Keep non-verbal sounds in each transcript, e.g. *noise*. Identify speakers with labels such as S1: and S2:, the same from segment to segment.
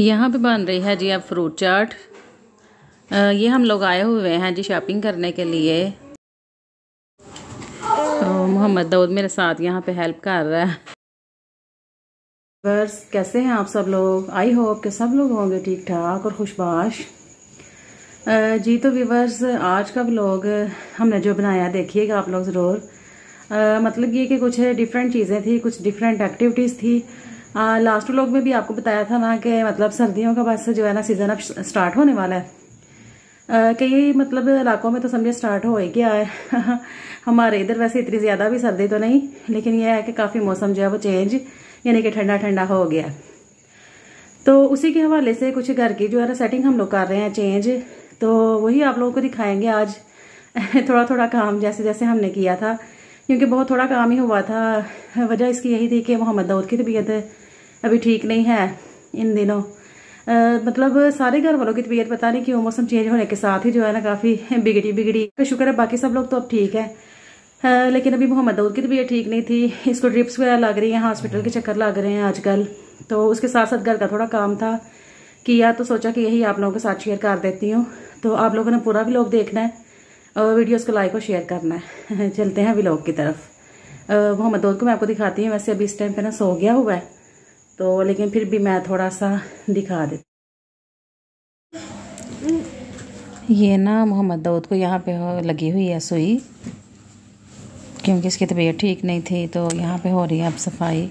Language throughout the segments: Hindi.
S1: यहाँ पे बन रही है जी अब फ्रूट चाट ये हम लोग आए हुए हैं जी शॉपिंग करने के लिए तो मोहम्मद दाऊद मेरे साथ यहाँ पे हेल्प कर रहा है बस कैसे हैं आप सब लोग आई होप के सब लोग होंगे ठीक ठाक और खुशबाश जी तो व्यूवर्स आज का ब्लॉग हमने जो बनाया देखिएगा आप लोग ज़रूर मतलब ये कि कुछ डिफरेंट चीज़ें थी कुछ डिफरेंट एक्टिविटीज़ थी लास्ट व्लॉग में भी आपको बताया था ना कि मतलब सर्दियों का बस जो है ना सीज़न अब स्टार्ट होने वाला है कई मतलब इलाकों में तो समझे स्टार्ट हो ही गया है *laughs* हमारे इधर वैसे इतनी ज़्यादा भी सर्दी तो नहीं लेकिन यह है कि काफ़ी मौसम जो है वो चेंज यानी कि ठंडा ठंडा हो गया है तो उसी के हवाले से कुछ घर की जो है ना सेटिंग हम लोग कर रहे हैं चेंज तो वही आप लोगों को दिखाएंगे आज *laughs* थोड़ा थोड़ा काम जैसे जैसे हमने किया था क्योंकि बहुत थोड़ा काम ही हुआ था वजह इसकी यही थी कि मोहम्मद दाऊद की तबीयत अभी ठीक नहीं है इन दिनों आ, मतलब सारे घर वालों की तबीयत पता नहीं क्यों मौसम चेंज होने के साथ ही जो है ना काफ़ी बिगड़ी बिगड़ी शुक्र है बाकी सब लोग तो अब ठीक है आ, लेकिन अभी मोहम्मद दाऊद की तबीयत ठीक नहीं थी इसको ड्रिप्स वगैरह लग रही है हॉस्पिटल के चक्कर लग रहे हैं आजकल तो उसके साथ साथ घर का थोड़ा काम था किया तो सोचा कि यही आप लोगों के साथ शेयर कर देती हूँ तो आप लोगों ने पूरा भी देखना है और वीडियोज़ को लाइक और शेयर करना है *laughs* चलते हैं अभी की तरफ मोहम्मद दाऊद को मैं आपको दिखाती हूँ वैसे अभी इस टाइम पे ना सो गया हुआ है तो लेकिन फिर भी मैं थोड़ा सा दिखा देती ये ना मोहम्मद दाऊद को यहाँ पे लगी हुई है सुई क्योंकि इसकी तबीयत ठीक नहीं थी तो यहाँ पे हो रही है अब सफाई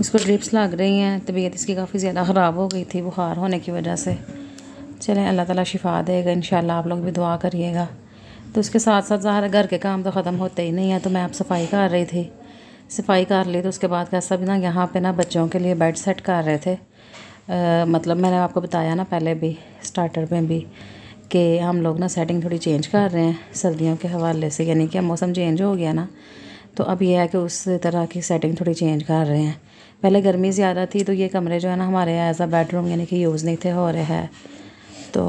S1: इसको ड्रिप्स लग रही हैं तबीयत इसकी काफ़ी ज़्यादा ख़राब हो गई थी बुखार होने की वजह से चलें अल्लाह ताला शिफा देगा इन आप लोग भी दुआ करिएगा तो इसके साथ साथ ज़ाहिर घर के काम तो ख़त्म होते ही नहीं है तो मैं आप सफाई कर रही थी सफाई कर ली तो उसके बाद कैसा सब ना यहाँ पे ना बच्चों के लिए बेड सेट कर रहे थे आ, मतलब मैंने आपको बताया ना पहले भी स्टार्टर में भी कि हम लोग ना सेटिंग थोड़ी चेंज कर रहे हैं सर्दियों के हवाले से यानी कि मौसम चेंज हो गया ना तो अब यह है कि उस तरह की सेटिंग थोड़ी चेंज कर रहे हैं पहले गर्मी ज़्यादा थी तो ये कमरे जो है ना हमारे एज आ बेडरूम यानी कि यूज़ नहीं थे हो रहे हैं तो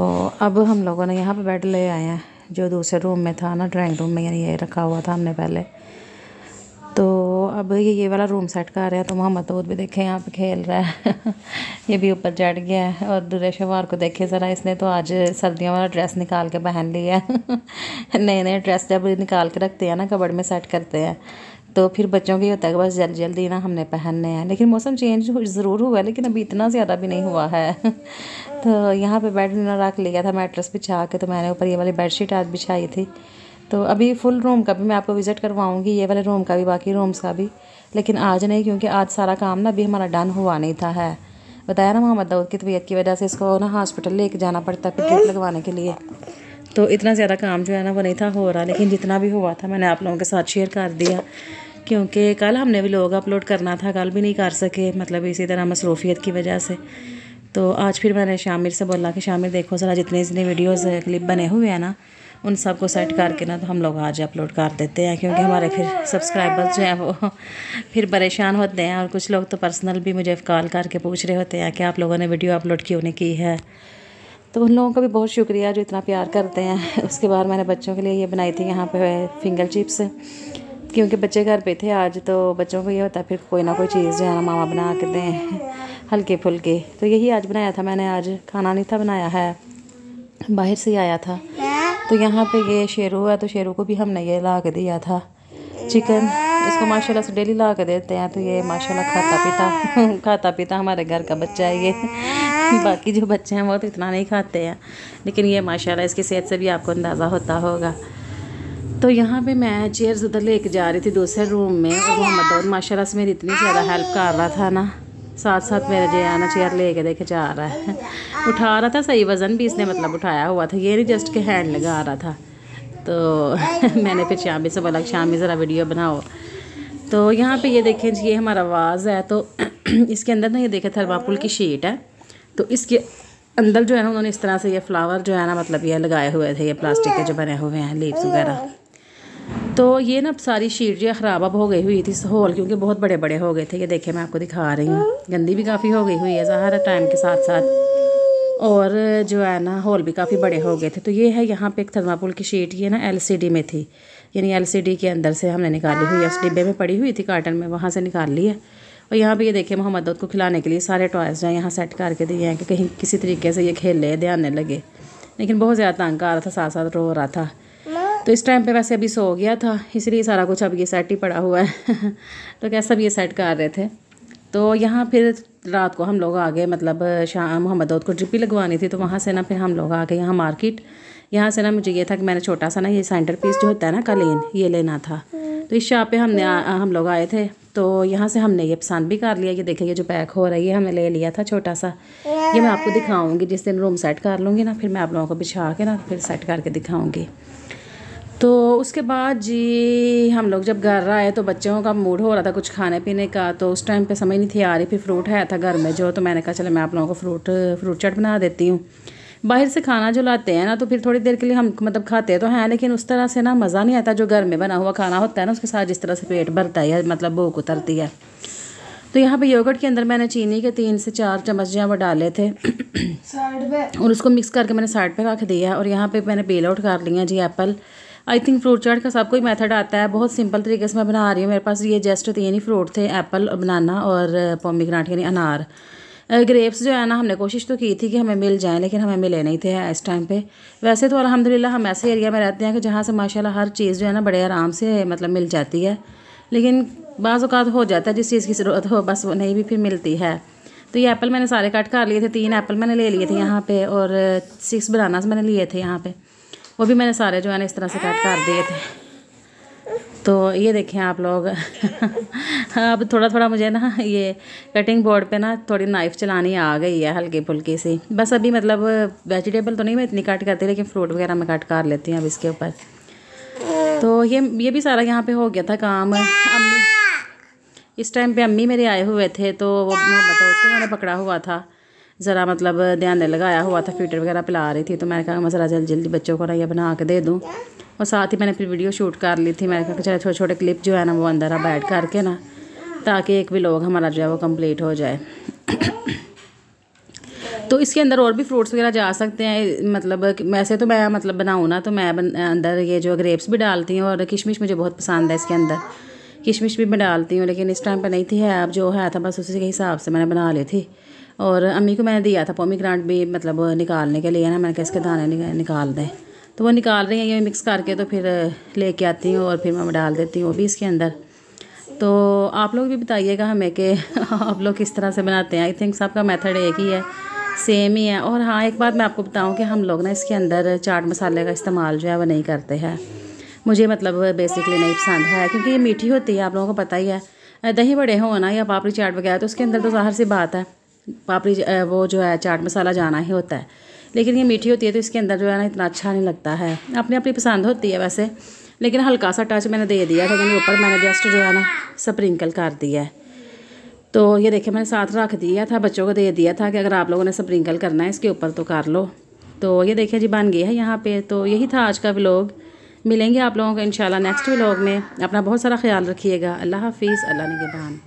S1: अब हम लोगों ने यहाँ पर बेड ले आए हैं जो दूसरे रूम में था ना ड्राइंग रूम में यानी ये रखा हुआ था हमने पहले तो अब ये ये वाला रूम सेट कर रहे हैं तो मोहम्मद तो दाऊद भी देखे यहाँ पे खेल रहा है *laughs* ये भी ऊपर चढ़ गया है और दुरेशवार को देखे ज़रा इसने तो आज सर्दियों वाला ड्रेस निकाल के पहन लिया है *laughs* नए नए ड्रेस जब निकाल के रखते हैं ना कबड़ में सेट करते हैं तो फिर बच्चों के होता है कि बस जल्दी जल्दी ना हमने पहनने हैं लेकिन मौसम चेंज ज़रूर हुआ है लेकिन अभी इतना ज़्यादा भी नहीं हुआ है *laughs* तो यहाँ पर बेड ना रख लिया था मैट्रेस बिछा के तो मैंने ऊपर ये वाली बेड आज बिछाई थी तो अभी फुल रूम का भी मैं आपको विज़िट करवाऊँगी ये वाले रूम का भी बाकी रूम्स का भी लेकिन आज नहीं क्योंकि आज सारा काम ना अभी हमारा डन हुआ नहीं था है बताया ना मोहम्मद दाऊद की तबीयत की वजह से इसको ना हॉस्पिटल लेके जाना पड़ता है टिकट लगवाने के लिए तो इतना ज़्यादा काम जो है ना वो नहीं था हो रहा लेकिन जितना भी हुआ था मैंने आप लोगों के साथ शेयर कर दिया क्योंकि कल हमने भी लोग अपलोड करना था कल भी नहीं कर सके मतलब इसी तरह मसरूफियत की वजह से तो आज फिर मैंने शामिर से बोला कि शामिर देखो ज़रा जितने जितने वीडियोज़ क्लिप बने हुए हैं ना उन सबको सेट करके ना तो हम लोग आज अपलोड कर देते हैं क्योंकि हमारे फिर सब्सक्राइबर्स जो हैं वो *laughs* फिर परेशान होते हैं और कुछ लोग तो पर्सनल भी मुझे कॉल करके पूछ रहे होते हैं कि आप लोगों ने वीडियो अपलोड क्यों नहीं की है तो उन लोगों का भी बहुत शुक्रिया जो इतना प्यार करते हैं *laughs* उसके बाद मैंने बच्चों के लिए ये बनाई थी यहाँ पर फिंगर चिप्स क्योंकि बच्चे घर पे थे आज तो बच्चों को ये होता है फिर कोई ना कोई चीज़ जो है ना मामा बना के दें हल्के फुलके तो यही आज बनाया था मैंने आज खाना नहीं था बनाया है बाहर से ही आया था तो यहाँ पे ये शेरू है तो शेरू को भी हमने ये ला के दिया था चिकन इसको माशाल्लाह से डेली ला के देते हैं तो ये माशाल्लाह खाता पीता *laughs* खाता पीता हमारे घर का बच्चा है ये *laughs* बाकी जो बच्चे हैं वो तो इतना नहीं खाते हैं लेकिन ये माशाल्लाह इसकी सेहत से भी आपको अंदाज़ा होता होगा तो यहाँ पे मैं चेयर्स उधर लेके जा रही थी दूसरे रूम में और मोहम्मद और माशाल्लाह से मेरी इतनी ज़्यादा हेल्प कर रहा था ना साथ साथ मेरा ना चेयर ले कर देखे जा रहा है उठा रहा था सही वज़न भी इसने मतलब उठाया हुआ था ये नहीं जस्ट के हैंड लगा रहा था तो *laughs* मैंने फिर शामी से बोला शामी ज़रा वीडियो बनाओ तो यहाँ पे ये देखें जी ये हमारा वाज है तो *clears throat* इसके अंदर ना ये देखें थर्मापुल की शीट है तो इसके अंदर जो है ना उन्होंने इस तरह से ये फ्लावर जो है ना मतलब ये लगाए हुए थे ये प्लास्टिक के जो बने हुए हैं लीव्स वगैरह तो ये ना सारी शीट जो ख़राब अब हो गई हुई थी होल क्योंकि बहुत बड़े बड़े हो गए थे ये देखे मैं आपको दिखा रही हूँ गंदी भी काफ़ी हो गई हुई है ज़ाहरा टाइम के साथ साथ और जो है ना होल भी काफ़ी बड़े हो गए थे तो ये है यहाँ पे एक थर्मापुल की शीट ये ना एलसीडी में थी यानी एलसीडी के अंदर से हमने निकाली हुई है उस डिब्बे में पड़ी हुई थी कार्टन में वहाँ से निकाल ली है और यहाँ पे ये देखिए मोहम्मद दौद को खिलाने के लिए सारे टॉयज़ जो यहाँ सेट करके दिए हैं कि कहीं किसी तरीके से ये खेल ले ध्यान लगे लेकिन बहुत ज़्यादा तंग आ रहा था साथ साथ रो रहा था तो इस टाइम पे वैसे अभी सो गया था इसलिए सारा कुछ अब ये सेट ही पड़ा हुआ है *laughs* तो क्या सब ये सेट कर रहे थे तो यहाँ फिर रात को हम लोग आ गए मतलब शाम मोहम्मद को ड्रिपी लगवानी थी तो वहाँ से ना फिर हम लोग आ गए यहाँ मार्केट यहाँ से ना मुझे ये था कि मैंने छोटा सा ना ये सेंटर पीस जो होता है ना कलीन ये लेना था तो इस शॉप पे हमने आ, हम लोग आए थे तो यहाँ से हमने ये पसंद भी कर लिया ये देखिए ये जो पैक हो रही है हमने ले लिया था छोटा सा ये मैं आपको दिखाऊंगी जिस दिन रूम सेट कर लूँगी ना फिर मैं आप लोगों को बिछा के ना फिर सेट करके दिखाऊँगी तो उसके बाद जी हम लोग जब घर आए तो बच्चों का मूड हो रहा था कुछ खाने पीने का तो उस टाइम पे समझ नहीं थी आ रही फिर फ्रूट है था घर में जो तो मैंने कहा चलो मैं आप लोगों को फ्रूट फ्रूट चाट बना देती हूँ बाहर से खाना जो लाते हैं ना तो फिर थोड़ी देर के लिए हम मतलब खाते तो हैं लेकिन उस तरह से ना मज़ा नहीं आता जो घर में बना हुआ खाना होता है ना उसके साथ जिस तरह से पेट भरता है मतलब भूख उतरती है तो यहाँ पे योगर्ट के अंदर मैंने चीनी के तीन से चार चम्मच जहाँ वो डाले थे और उसको मिक्स करके मैंने साइड पे रख दिया और यहाँ पे मैंने पेल आउट कर लिया जी apple I think fruit chaat का सबको ही मेथड आता है बहुत सिंपल तरीके से मैं बना रही हूँ मेरे पास ये जस्ट तीन ही फ्रूट थे एप्पल बनाना और पोमिग्रांट यानी अनार ग्रेप्स जो है ना हमने कोशिश तो की थी कि हमें मिल जाएं लेकिन हमें मिले नहीं थे इस टाइम पे वैसे तो अलहमदिल्ला हम ऐसे एरिया में रहते हैं कि जहाँ से माशाल्लाह हर चीज़ जो है ना बड़े आराम से मतलब मिल जाती है लेकिन बाज़ात हो जाता है जिस चीज़ की ज़रूरत हो बस वो नहीं भी फिर मिलती है तो ये एप्पल मैंने सारे कट कर लिए थे तीन एप्पल मैंने ले लिए थे यहाँ पर और सिक्स बनाना मैंने लिए थे यहाँ पर वो भी मैंने सारे जो है ना इस तरह से कट कर दिए थे तो ये देखें आप लोग *laughs* अब थोड़ा थोड़ा मुझे ना ये कटिंग बोर्ड पे ना थोड़ी नाइफ़ चलानी आ गई है हल्की फुल्की सी बस अभी मतलब वेजिटेबल तो नहीं मैं इतनी कट करती लेकिन फ्रूट वगैरह मैं कट कर लेती हूँ अब इसके ऊपर तो ये ये भी सारा यहाँ पे हो गया था काम अम्मी इस टाइम पे अम्मी मेरे आए हुए थे तो वो उसको मैंने पकड़ा हुआ था ज़रा मतलब ध्यान लगाया हुआ था फीटर वगैरह पिला रही थी तो मैंने कहा मैं ज़रा जल्दी जल्दी बच्चों को ना यह बना के दे दूँ और साथ ही मैंने फिर वीडियो शूट कर ली थी मैंने कहा चलो छोटे छोटे क्लिप जो है ना वो अंदर बैठ करके ना ताकि एक भी लोग हमारा जो है वो कम्प्लीट हो जाए तो इसके अंदर और भी फ्रूट्स वगैरह जा सकते हैं मतलब वैसे तो मैं मतलब बनाऊँ ना तो मैं अंदर ये जो ग्रेप्स भी डालती हूँ और किशमिश मुझे बहुत पसंद है इसके अंदर किशमिश भी मैं डालती हूँ लेकिन इस टाइम पर नहीं थी है अब जो है था तो बस उसी के हिसाब से मैंने बना ली थी और अम्मी को मैंने दिया था पोमी ग्रांट भी मतलब निकालने के लिए ना मैंने कहा इसके दाने निकाल दें तो वो निकाल रही हैं ये मिक्स करके तो फिर लेके आती हूँ और फिर मैं डाल देती हूँ वो भी इसके अंदर तो आप लोग भी बताइएगा हमें कि *laughs* आप लोग किस तरह से बनाते हैं आई थिंक सबका मेथड एक ही है सेम ही है और हाँ एक बात मैं आपको बताऊँ कि हम लोग ना इसके अंदर चाट मसाले का इस्तेमाल जो है वो नहीं करते हैं मुझे मतलब बेसिकली नहीं पसंद है क्योंकि ये मीठी होती है आप लोगों को पता ही है दही बड़े हों ना या पापड़ी चाट वगैरह तो उसके अंदर तो ज़ाहिर सी बात है पापड़ी वो जो है चाट मसाला जाना ही होता है लेकिन ये मीठी होती है तो इसके अंदर जो है ना इतना अच्छा नहीं लगता है अपनी अपनी पसंद होती है वैसे लेकिन हल्का सा टच मैंने दे दिया था ऊपर मैंने जस्ट जो है ना स्प्रिंकल कर दिया है तो ये देखिए मैंने साथ रख दिया था बच्चों को दे दिया था कि अगर आप लोगों ने स्प्रिंकल करना है इसके ऊपर तो कर लो तो ये देखिए जी बन गई है यहाँ पे तो यही था आज का व्लॉग मिलेंगे आप लोगों को इंशाल्लाह नेक्स्ट व्लॉग में अपना बहुत सारा ख्याल रखिएगा अल्लाह हाफिज़ अल्लाह निगबान